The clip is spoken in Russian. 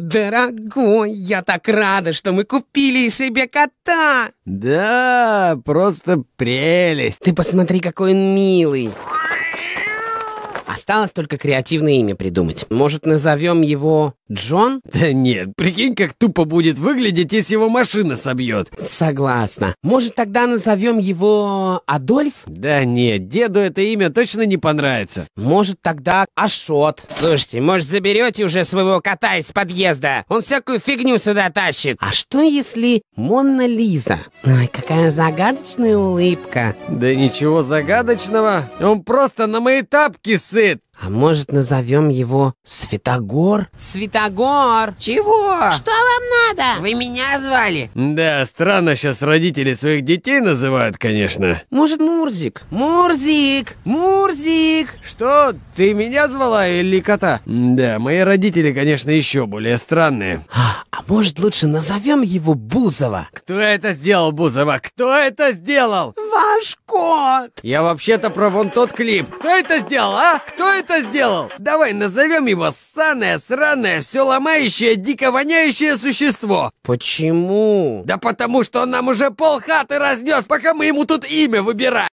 «Дорогой, я так рада, что мы купили себе кота!» «Да, просто прелесть!» «Ты посмотри, какой он милый!» Осталось только креативное имя придумать. Может, назовем его Джон? Да нет, прикинь, как тупо будет выглядеть, если его машина собьет. Согласна. Может, тогда назовем его Адольф? Да нет, деду это имя точно не понравится. Может, тогда Ашот? Слушайте, может, заберете уже своего кота из подъезда? Он всякую фигню сюда тащит. А что если Монна Лиза? Ой, какая загадочная улыбка. Да ничего загадочного. Он просто на мои тапки сыт. А может, назовем его Светогор? Светогор! Чего? Что вам надо? Вы меня звали? Да, странно сейчас родители своих детей называют, конечно. Может, Мурзик? Мурзик! Мурзик! Что, ты меня звала или кота? Да, мои родители, конечно, еще более странные. А, может, лучше назовем его Бузова? Кто это сделал, Бузова? Кто это сделал? Ваш кот! Я вообще-то про вон тот клип. Кто это сделал, а? Кто это сделал? Давай назовем его ссаное, сраное, все ломающее, дико воняющее существо. Почему? Да потому что он нам уже полхаты разнес, пока мы ему тут имя выбираем.